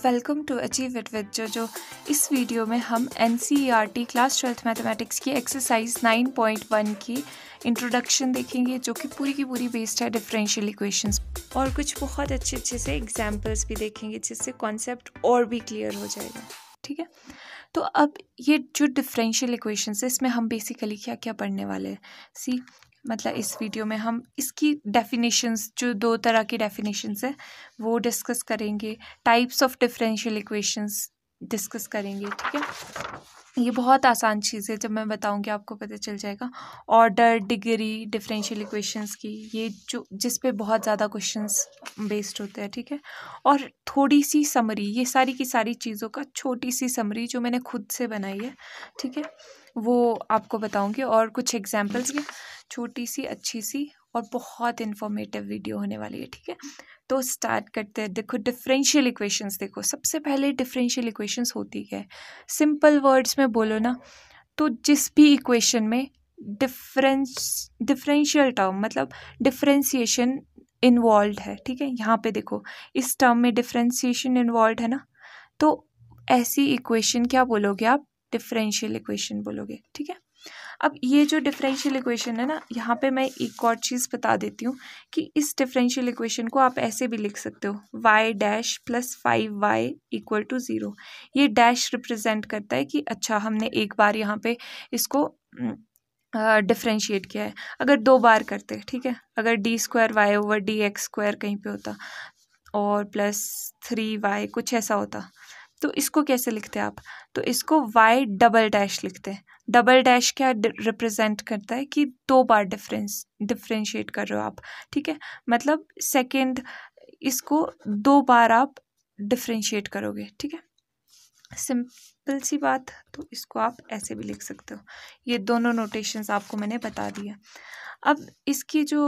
Welcome to achieve it with जो इस video में हम एन क्लास ट्वेल्थ मैथमेटिक्स की एक्सरसाइज 9.1 की इंट्रोडक्शन देखेंगे जो कि पूरी की पूरी बेस्ड है डिफरेंशियल इक्वेशंस और कुछ बहुत अच्छे अच्छे से एग्जाम्पल्स भी देखेंगे जिससे कॉन्सेप्ट और भी क्लियर हो जाएगा ठीक है तो अब ये जो डिफरेंशियल इक्वेशंस है इसमें हम बेसिकली क्या क्या पढ़ने वाले हैं सी मतलब इस वीडियो में हम इसकी डेफिनेशंस जो दो तरह की डेफिनेशंस है वो डिस्कस करेंगे types of differential equations discuss करेंगे ठीक है ये बहुत आसान चीज़ है जब मैं बताऊंगी आपको पता चल जाएगा ऑर्डर डिग्री डिफरेंशियल इक्वेशंस की ये जो जिस पे बहुत ज़्यादा क्वेश्चंस बेस्ड होते हैं ठीक है थीके? और थोड़ी सी समरी ये सारी की सारी चीज़ों का छोटी सी समरी जो मैंने खुद से बनाई है ठीक है वो आपको बताऊंगी और कुछ एग्जांपल्स की छोटी सी अच्छी सी और बहुत इन्फॉर्मेटिव वीडियो होने वाली है ठीक है तो स्टार्ट करते हैं देखो डिफरेंशियल इक्वेशंस देखो सबसे पहले डिफरेंशियल इक्वेशंस होती है सिंपल वर्ड्स में बोलो ना तो जिस भी इक्वेशन में डिफरेंस डिफरेंशियल टर्म मतलब डिफ्रेंसीशन इन्वॉल्व है ठीक है यहाँ पे देखो इस टर्म में डिफ्रेंसीशन इन्वॉल्व है ना तो ऐसी इक्वेशन क्या बोलोगे आप डिफरेंशियल इक्वेशन बोलोगे ठीक है अब ये जो डिफरेंशियल इक्वेशन है ना यहाँ पे मैं एक और चीज़ बता देती हूँ कि इस डिफरेंशियल इक्वेशन को आप ऐसे भी लिख सकते हो y dash plus five y equal to zero ये डैश रिप्रेजेंट करता है कि अच्छा हमने एक बार यहाँ पे इसको डिफ्रेंशिएट हम्म, किया है अगर दो बार करते ठीक है अगर d square Y over D x square कहीं पर होता और प्लस थ्री वाई कुछ ऐसा होता तो इसको कैसे लिखते हैं आप तो इसको वाई डबल डैश लिखते हैं डबल डैश क्या रिप्रेजेंट करता है कि दो बार डिफरेंस डिफ्रेंशिएट कर रहे हो आप ठीक है मतलब सेकेंड इसको दो बार आप डिफ्रेंशिएट करोगे ठीक है सिंपल सी बात तो इसको आप ऐसे भी लिख सकते हो ये दोनों नोटेशंस आपको मैंने बता दिया अब इसकी जो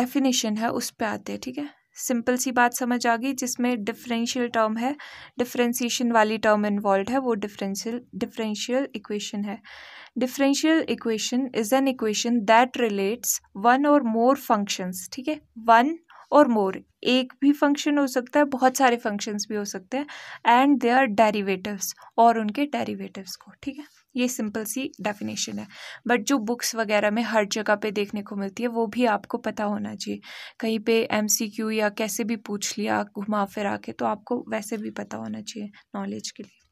डेफिनेशन है उस पर आते हैं ठीक है सिंपल सी बात समझ आ गई जिसमें डिफरेंशियल टर्म है डिफरेंशिएशन वाली टर्म इन्वॉल्व है वो डिफरेंशियल डिफरेंशियल इक्वेशन है differential equation is an equation that relates one और मोर फंक्शंस ठीक है वन और मोर एक भी फंक्शन हो सकता है बहुत सारे फंक्शंस भी हो सकते हैं एंड दे आर डेरिवेटिव्स और उनके डेरिवेटिव्स को ठीक है ये सिंपल सी डेफिनेशन है बट जो बुक्स वगैरह में हर जगह पे देखने को मिलती है वो भी आपको पता होना चाहिए कहीं पे एमसीक्यू या कैसे भी पूछ लिया घुमा फिरा के तो आपको वैसे भी पता होना चाहिए नॉलेज के लिए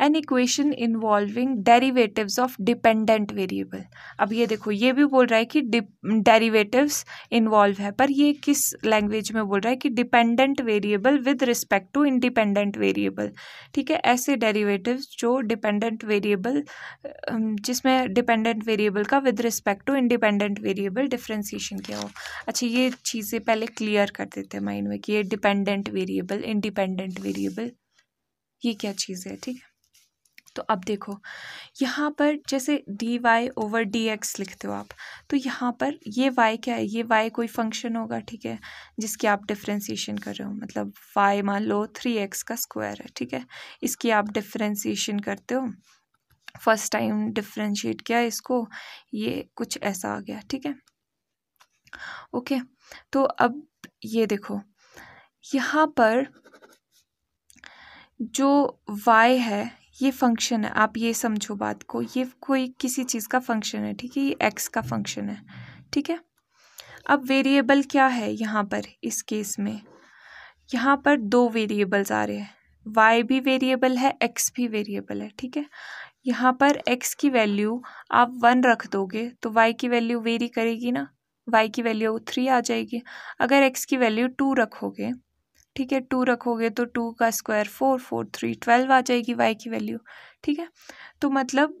an equation involving derivatives of dependent variable अब ये देखो ये भी बोल रहा है कि डेरिवेटिव्स इन्वॉल्व है पर ये किस लैंग्वेज में बोल रहा है कि dependent variable with respect to independent variable ठीक है ऐसे डेरिवेटिव्स जो डिपेंडेंट वेरिएबल जिसमें डिपेंडेंट वेरिएबल का with respect to independent variable differentiation क्या हो अच्छा ये चीज़ें पहले क्लियर कर देते हैं माइंड में कि ये डिपेंडेंट वेरिएबल इंडिपेंडेंट वेरिएबल ये क्या चीज़ है ठीक है तो अब देखो यहाँ पर जैसे d Y over D x लिखते हो आप तो यहाँ पर ये वाई क्या है ये वाई कोई फंक्शन होगा ठीक है जिसकी आप डिफ्रेंसीशन कर रहे हो मतलब वाई मान लो थ्री एक्स का स्क्वायर है ठीक है इसकी आप डिफ्रेंसीशन करते हो फर्स्ट टाइम डिफ्रेंशिएट किया इसको ये कुछ ऐसा आ गया ठीक है ओके तो अब ये देखो यहाँ पर जो y है ये फंक्शन है आप ये समझो बात को ये कोई किसी चीज़ का फंक्शन है ठीक है ये एक्स का फंक्शन है ठीक है अब वेरिएबल क्या है यहाँ पर इस केस में यहाँ पर दो वेरिएबल्स आ रहे हैं वाई भी वेरिएबल है एक्स भी वेरिएबल है ठीक है यहाँ पर एक्स की वैल्यू आप वन रख दोगे तो वाई की वैल्यू वेरी करेगी ना वाई की वैल्यू थ्री आ जाएगी अगर एक्स की वैल्यू टू रखोगे ठीक है टू रखोगे तो टू का square four four three twelve आ जाएगी वाई की वैल्यू ठीक है तो मतलब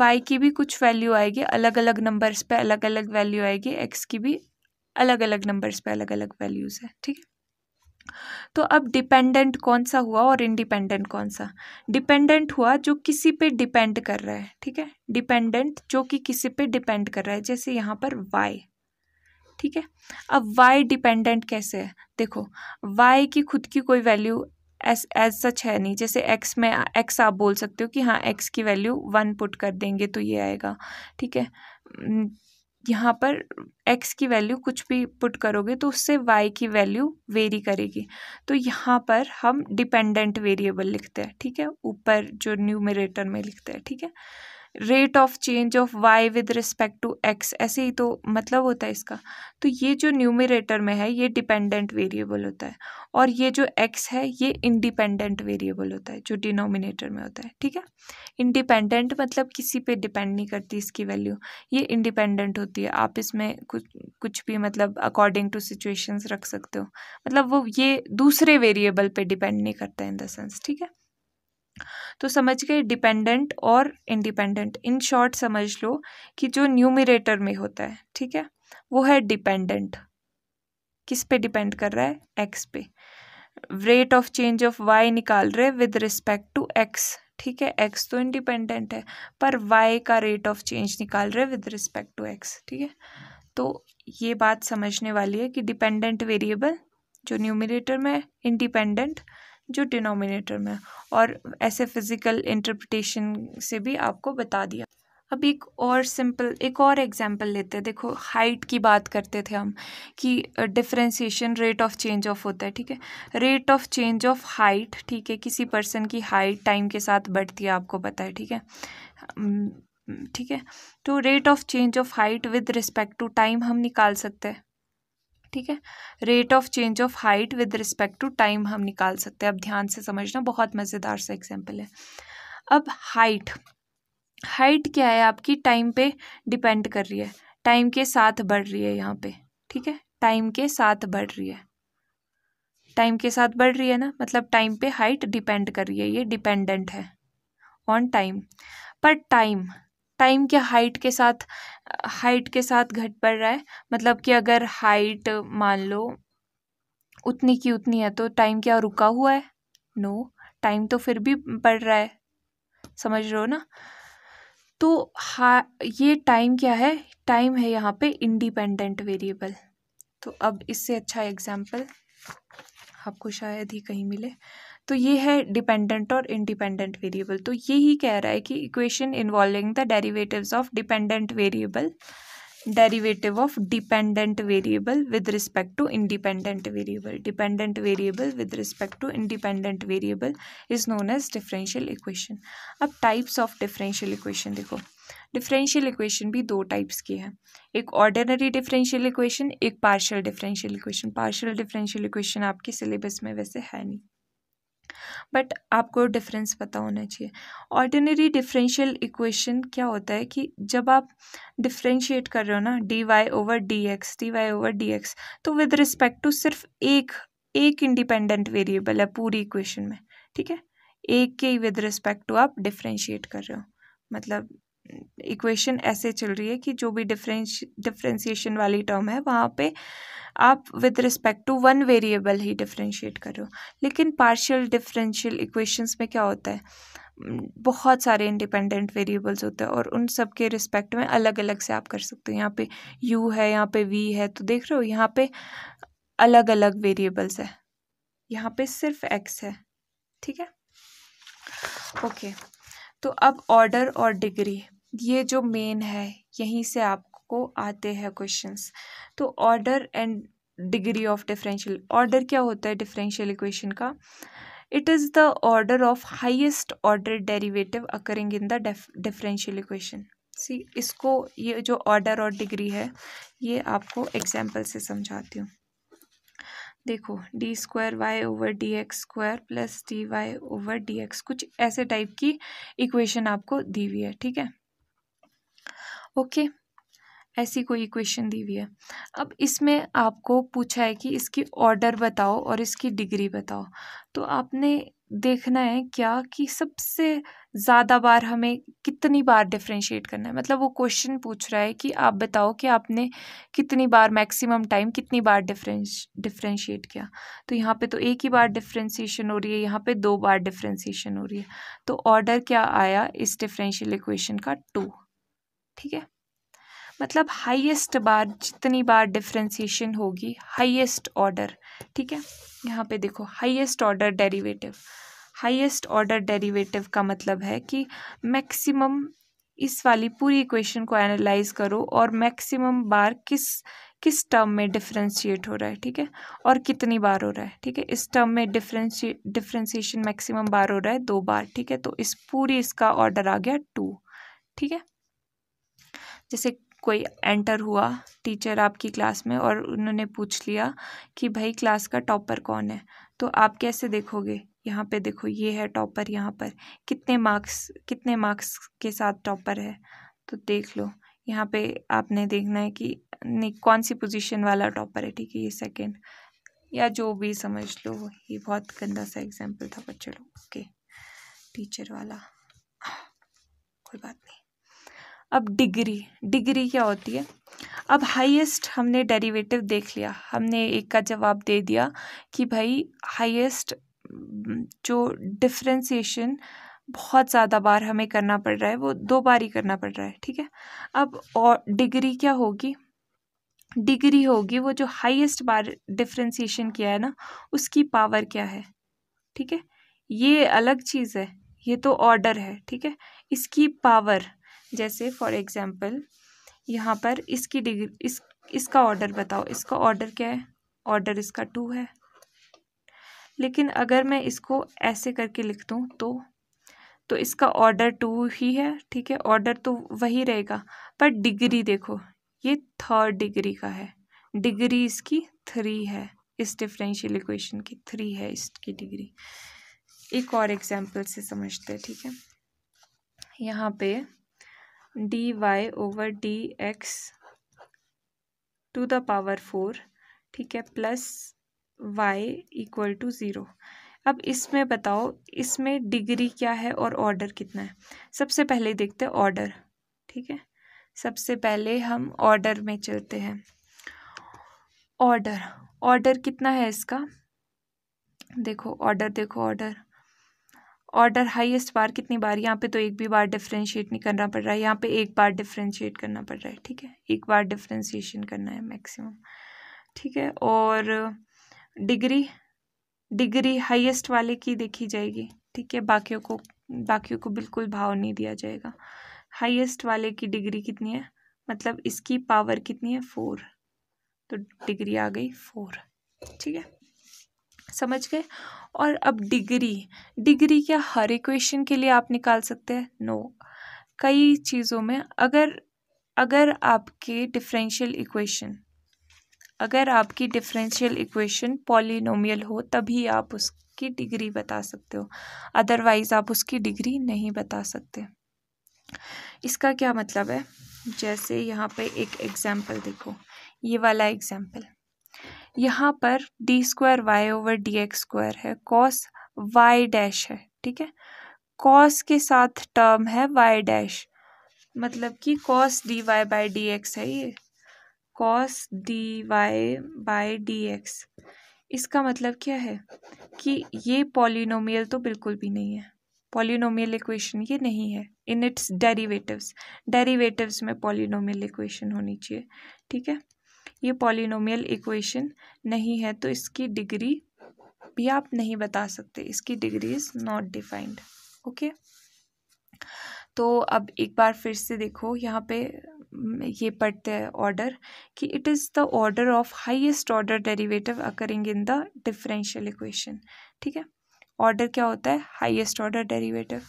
वाई की भी कुछ वैल्यू आएगी अलग अलग नंबर्स पे अलग अलग वैल्यू आएगी एक्स की भी अलग अलग नंबर्स पे अलग अलग वैल्यूज़ है ठीक है तो अब डिपेंडेंट कौन सा हुआ और इंडिपेंडेंट कौन सा डिपेंडेंट हुआ जो किसी पे डिपेंड कर रहा है ठीक है डिपेंडेंट जो कि किसी पे डिपेंड कर रहा है जैसे यहाँ पर वाई ठीक है अब वाई डिपेंडेंट कैसे है देखो वाई की खुद की कोई वैल्यू एस एज सच है नहीं जैसे एक्स में एक्स आप बोल सकते हो कि हाँ एक्स की वैल्यू वन पुट कर देंगे तो ये आएगा ठीक है यहाँ पर x की वैल्यू कुछ भी पुट करोगे तो उससे y की वैल्यू वेरी करेगी तो यहाँ पर हम डिपेंडेंट वेरिएबल लिखते हैं ठीक है ऊपर जो न्यूमरेटर में लिखते हैं ठीक है rate of change of y with respect to x ऐसे ही तो मतलब होता है इसका तो ये जो न्यूमिरेटर में है ये डिपेंडेंट वेरिएबल होता है और ये जो एक्स है ये इंडिपेंडेंट वेरिएबल होता है जो डिनोमिनेटर में होता है ठीक है इंडिपेंडेंट मतलब किसी पे डिपेंड नहीं करती इसकी वैल्यू ये इंडिपेंडेंट होती है आप इसमें कुछ कुछ भी मतलब अकॉर्डिंग टू सिचुएशंस रख सकते हो मतलब वो ये दूसरे वेरिएबल पे डिपेंड नहीं करता इन द सेंस ठीक है तो समझ गए डिपेंडेंट और इंडिपेंडेंट इन शॉर्ट समझ लो कि जो न्यूमिरेटर में होता है ठीक है वो है डिपेंडेंट किस पे डिपेंड कर रहा है एक्स पे rate of change of y निकाल रहे विद रिस्पेक्ट टू एक्स ठीक है एक्स तो इंडिपेंडेंट है पर वाई का रेट ऑफ चेंज निकाल रहे विद रिस्पेक्ट टू एक्स ठीक है तो ये बात समझने वाली है कि डिपेंडेंट वेरिएबल जो न्यूमिरेटर में इंडिपेंडेंट जो डिनोमिनेटर में और ऐसे फिज़िकल इंटरप्रटेशन से भी आपको बता दिया अब एक और सिंपल एक और एग्जांपल लेते हैं देखो हाइट की बात करते थे हम कि differentiation rate of change of होता है ठीक है rate of change of height ठीक है किसी पर्सन की हाइट टाइम के साथ बढ़ती है आपको पता है ठीक है ठीक है तो rate of change of height with respect to time हम निकाल सकते हैं ठीक है rate of change of height with respect to time हम निकाल सकते हैं अब ध्यान से समझना बहुत मज़ेदार सा एग्जाम्पल है अब हाइट हाइट क्या है आपकी टाइम पे डिपेंड कर रही है टाइम के साथ बढ़ रही है यहाँ पे ठीक है टाइम के साथ बढ़ रही है टाइम के साथ बढ़ रही है ना मतलब टाइम पे हाइट डिपेंड कर रही है ये डिपेंडेंट है ऑन टाइम पर टाइम टाइम के हाइट के साथ हाइट के साथ घट पड़ रहा है मतलब कि अगर हाइट मान लो उतनी की उतनी है तो टाइम क्या रुका हुआ है नो no, टाइम तो फिर भी बढ़ रहा है समझ रहे हो ना तो हा ये टाइम क्या है टाइम है यहाँ पे इंडिपेंडेंट वेरिएबल तो अब इससे अच्छा एग्जाम्पल आपको शायद ही कहीं मिले तो ये है डिपेंडेंट और इंडिपेंडेंट वेरिएबल तो ये ही कह रहा है कि equation involving the derivatives of dependent variable derivative of dependent variable with respect to independent variable dependent variable with respect to independent variable is known as differential equation अब types of differential equation देखो differential equation भी दो types की है एक ordinary differential equation एक partial differential equation partial differential equation आपके syllabus में वैसे है नहीं बट आपको डिफरेंस पता होना चाहिए ऑर्डिनरी डिफरेंशियल इक्वेशन क्या होता है कि जब आप डिफ्रेंशिएट कर रहे हो ना d Y over D x d Y over D x तो विद रिस्पेक्ट टू सिर्फ एक एक इंडिपेंडेंट वेरिएबल है पूरी इक्वेशन में ठीक है एक के विद रिस्पेक्ट टू आप डिफ्रेंशिएट कर रहे हो मतलब इक्वेशन ऐसे चल रही है कि जो भी डिफरेंश डिफ्रेंसीशन वाली टर्म है वहाँ पे आप with respect to one variable ही डिफ्रेंशिएट कर रहे हो लेकिन पार्शियल डिफरेंशियल इक्वेशंस में क्या होता है बहुत सारे इंडिपेंडेंट वेरिएबल्स होते हैं और उन सब के रिस्पेक्ट में अलग अलग से आप कर सकते हो यहाँ पे u है यहाँ पे v है तो देख रहे हो यहाँ पे अलग अलग वेरिएबल्स है यहाँ पे सिर्फ x है ठीक है ओके okay. तो अब ऑर्डर और डिग्री ये जो मेन है यहीं से आपको आते हैं क्वेश्चंस तो order and degree of differential order क्या होता है डिफरेंशियल इक्वेशन का it is the order of highest order derivative occurring in the differential equation see इसको ये जो ऑर्डर और डिग्री है ये आपको एग्जाम्पल से समझाती हूँ देखो d square Y over D x square plus d Y over D x कुछ ऐसे टाइप की इक्वेशन आपको दी हुई है ठीक है ओके ऐसी कोई इक्वेशन दी हुई है अब इसमें आपको पूछा है कि इसकी ऑर्डर बताओ और इसकी डिग्री बताओ तो आपने देखना है क्या कि सबसे ज़्यादा बार हमें कितनी बार डिफ्रेंशिएट करना है मतलब वो क्वेश्चन पूछ रहा है कि आप बताओ कि आपने कितनी बार मैक्सिमम टाइम कितनी बार डिफ्रेंश डिफ्रेंशिएट किया तो यहाँ पे तो एक ही बार डिफ्रेंशिएशन हो रही है यहाँ पे दो बार डिफ्रेंशिएशन हो रही है तो ऑर्डर क्या आया इस डिफ्रेंशियल इक्वेशन का टू ठीक है मतलब हाईएस्ट बार जितनी बार डिफ्रेंसीशन होगी हाईएस्ट ऑर्डर ठीक है यहाँ पे देखो highest order derivative highest order derivative का मतलब है कि मैक्सिमम इस वाली पूरी इक्वेशन को एनालाइज करो और मैक्सिमम बार किस किस टर्म में डिफ्रेंशिएट हो रहा है ठीक है और कितनी बार हो रहा है ठीक है इस टर्म में डिफ्रेंशिए डिफ्रेंसीशन मैक्सिमम बार हो रहा है दो बार ठीक है तो इस पूरी इसका ऑर्डर आ गया टू ठीक है जैसे कोई एंटर हुआ टीचर आपकी क्लास में और उन्होंने पूछ लिया कि भाई क्लास का टॉपर कौन है तो आप कैसे देखोगे यहाँ पे देखो ये है टॉपर यहाँ पर कितने मार्क्स कितने मार्क्स के साथ टॉपर है तो देख लो यहाँ पे आपने देखना है कि नहीं कौन सी पोजीशन वाला टॉपर है ठीक है ये सेकंड या जो भी समझ लो ये बहुत गंदा सा एग्जाम्पल था बच्चे लोग ओके टीचर वाला कोई बात नहीं अब डिग्री डिग्री क्या होती है अब हाईएस्ट हमने डेरिवेटिव देख लिया हमने एक का जवाब दे दिया कि भाई हाईएस्ट जो डिफ्रेंसीशन बहुत ज़्यादा बार हमें करना पड़ रहा है वो दो बार ही करना पड़ रहा है ठीक है अब और डिग्री क्या होगी डिग्री होगी वो जो हाईएस्ट बार डिफ्रेंसीशन किया है ना उसकी पावर क्या है ठीक है ये अलग चीज़ है ये तो ऑर्डर है ठीक है इसकी पावर जैसे फॉर एग्ज़ाम्पल यहाँ पर इसकी डिग्री इस इसका ऑर्डर बताओ इसका ऑर्डर क्या है ऑर्डर इसका टू है लेकिन अगर मैं इसको ऐसे करके लिख दूँ तो तो इसका ऑर्डर टू ही है ठीक है ऑर्डर तो वही रहेगा पर डिग्री देखो ये थर्ड डिग्री का है डिग्री इसकी थ्री है इस डिफरेंशियल इक्वेशन की थ्री है इसकी डिग्री एक और एग्जाम्पल से समझते हैं ठीक है यहाँ पे d Y over D x to the power four ठीक है plus y equal to zero अब इसमें बताओ इसमें डिग्री क्या है और ऑर्डर कितना है सबसे पहले देखते हैं ऑर्डर ठीक है सबसे पहले हम ऑर्डर में चलते हैं ऑर्डर ऑर्डर कितना है इसका देखो ऑर्डर देखो ऑर्डर ऑर्डर हाईएस्ट बार कितनी बार यहाँ पे तो एक भी बार डिफ्रेंशिएट नहीं करना पड़ रहा है यहाँ पे एक बार डिफ्रेंशिएट करना पड़ रहा है ठीक है एक बार डिफ्रेंशिएशन करना है मैक्सिमम ठीक है और डिग्री डिग्री हाईएस्ट वाले की देखी जाएगी ठीक है बाकियों को बाकियों को बिल्कुल भाव नहीं दिया जाएगा हाईएस्ट वाले की डिग्री कितनी है मतलब इसकी पावर कितनी है फोर तो डिग्री आ गई फोर ठीक है समझ गए और अब डिग्री डिग्री क्या हर इक्वेशन के लिए आप निकाल सकते हैं नो no. कई चीज़ों में अगर अगर आपके डिफरेंशियल इक्वेशन अगर आपकी डिफरेंशियल इक्वेशन पॉलिनोमियल हो तभी आप उसकी डिग्री बता सकते हो अदरवाइज आप उसकी डिग्री नहीं बता सकते इसका क्या मतलब है जैसे यहाँ पे एक एग्जाम्पल देखो ये वाला एग्जाम्पल यहाँ पर d square Y over D x square है कॉस वाई डैश है ठीक है कॉस के साथ टर्म है वाई डैश मतलब कि cos d y by d x है ये cos d y by d x इसका मतलब क्या है कि ये पॉलिनोमियल तो बिल्कुल भी नहीं है पॉलिनोमियल इक्वेशन ये नहीं है इन इट्स डेरिवेटिव्स डेरिवेटिव्स में पॉलिनोमियल इक्वेशन होनी चाहिए ठीक है ये पॉलिनोमियल इक्वेशन नहीं है तो इसकी डिग्री भी आप नहीं बता सकते इसकी degree is not defined okay तो अब एक बार फिर से देखो यहाँ पे ये पढ़ते हैं ऑर्डर कि it is the order of highest order derivative occurring in the differential equation ठीक है ऑर्डर क्या होता है हाईएस्ट ऑर्डर डेरिवेटिव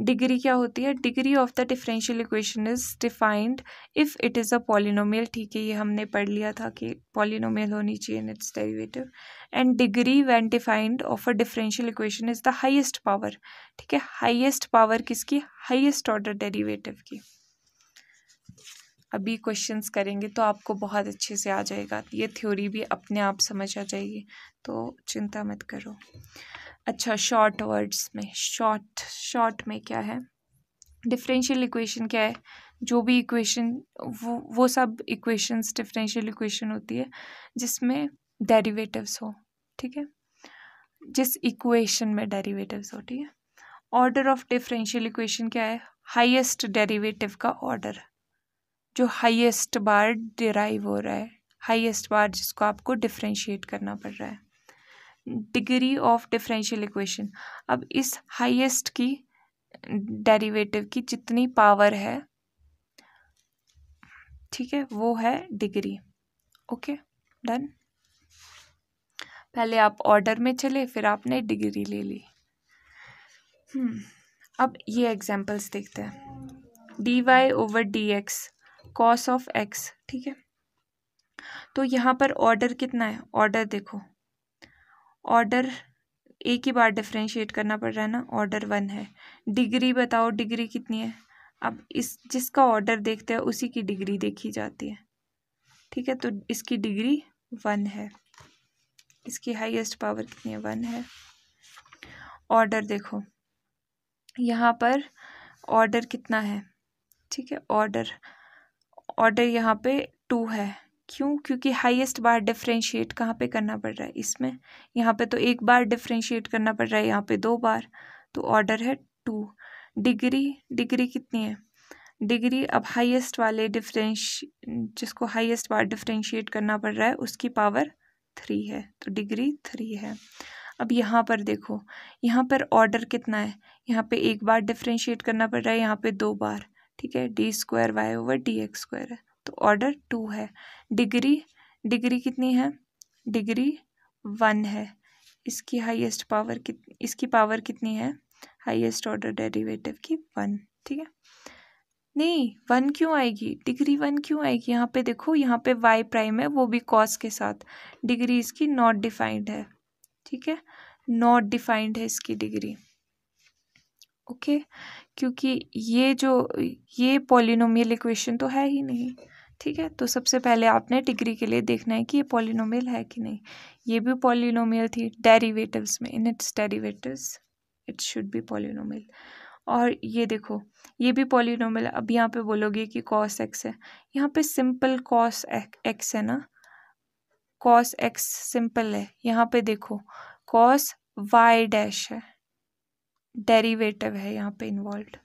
डिग्री क्या होती है degree of the differential equation is defined if it is a polynomial ठीक है ये हमने पढ़ लिया था कि पॉलिनोमियल होनी चाहिए in its derivative and degree when defined of a differential equation is the highest power ठीक है हाइएस्ट पावर किसकी हाइएस्ट ऑर्डर डेरीवेटिव की अभी क्वेश्चंस करेंगे तो आपको बहुत अच्छे से आ जाएगा ये थ्योरी भी अपने आप समझ आ जाएगी तो चिंता मत करो अच्छा शॉर्ट वर्ड्स में शॉर्ट शॉर्ट में क्या है डिफरेंशियल इक्वेशन क्या है जो भी इक्वेशन वो वो सब इक्वेशंस डिफरेंशियल इक्वेशन होती है जिसमें डेरिवेटिव्स हो ठीक है जिस इक्वेशन में डेरिवेटिव्स हो ठीक है ऑर्डर ऑफ डिफरेंशियल इक्वेशन क्या है हाईएस्ट डेरिवेटिव का ऑर्डर जो हाईएस्ट बार डिराइव हो रहा है हाईएस्ट बार जिसको आपको डिफ्रेंशिएट करना पड़ रहा है डिग्री ऑफ डिफरेंशियल इक्वेशन अब इस हाईएस्ट की डेरिवेटिव की जितनी पावर है ठीक है वो है डिग्री ओके डन पहले आप ऑर्डर में चले फिर आपने डिग्री ले ली हम्म, अब ये एग्जांपल्स देखते हैं D Y over D X cos of X ठीक है तो यहाँ पर ऑर्डर कितना है ऑर्डर देखो ऑर्डर एक ही बार डिफ्रेंशिएट करना पड़ रहा है ना ऑर्डर वन है डिग्री बताओ डिग्री कितनी है अब इस जिसका ऑर्डर देखते हैं उसी की डिग्री देखी जाती है ठीक है तो इसकी डिग्री वन है इसकी हाईएस्ट पावर कितनी है वन है ऑर्डर देखो यहाँ पर ऑर्डर कितना है ठीक है ऑर्डर ऑर्डर यहाँ पे टू है क्यों क्योंकि हाईएस्ट बार डिफ्रेंशिएट कहाँ पे करना पड़ रहा है इसमें यहाँ पे तो एक बार डिफ्रेंशिएट करना पड़ रहा है यहाँ पे दो बार तो ऑर्डर है टू डिग्री डिग्री कितनी है डिग्री अब हाईएस्ट वाले डिफ्रेंश जिसको हाईएस्ट बार डिफ्रेंशिएट करना पड़ रहा है उसकी पावर थ्री है तो डिग्री थ्री है अब यहाँ पर देखो यहाँ पर ऑर्डर कितना है यहाँ पे एक बार डिफ्रेंशिएट करना पड़ रहा है यहाँ पर दो बार ठीक है D square Y over D x square है तो ऑर्डर टू है डिग्री डिग्री कितनी है डिग्री वन है इसकी हाईएस्ट पावर कित इसकी पावर कितनी है हाईएस्ट ऑर्डर डेरिवेटिव की वन ठीक है नहीं वन क्यों आएगी डिग्री वन क्यों आएगी यहाँ पे देखो यहाँ पे वाई प्राइम है वो भी कॉस के साथ डिग्री इसकी नॉट डिफाइंड है ठीक है नॉट डिफाइंड है इसकी डिग्री ओके okay? क्योंकि ये जो ये पॉलिनोमियल इक्वेशन तो है ही नहीं ठीक है तो सबसे पहले आपने डिग्री के लिए देखना है कि ये पॉलिनोमियल है कि नहीं ये भी पॉलिनोमियल थी डेरिवेटिव्स में in its derivatives it should be polynomial और ये देखो ये भी पॉलिनोमियल अब यहाँ पे बोलोगे कि कॉस एक्स है यहाँ पे सिंपल कॉस एक्स है ना कॉस एक्स सिंपल है यहाँ पे देखो कॉस वाई डैश है डेरीवेटिव है यहाँ पे इन्वॉल्व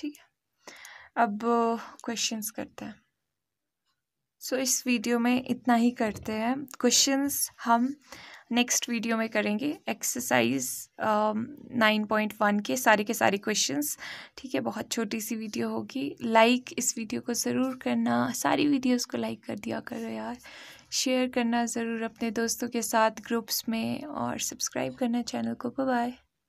ठीक है अब क्वेश्चंस करते हैं सो so, इस वीडियो में इतना ही करते हैं क्वेश्चंस हम नेक्स्ट वीडियो में करेंगे एक्सरसाइज नाइन पॉइंट वन के सारे के सारे क्वेश्चंस ठीक है बहुत छोटी सी वीडियो होगी लाइक इस वीडियो को ज़रूर करना सारी वीडियोस को लाइक कर दिया करो यार शेयर करना ज़रूर अपने दोस्तों के साथ ग्रुप्स में और सब्सक्राइब करना चैनल को बाय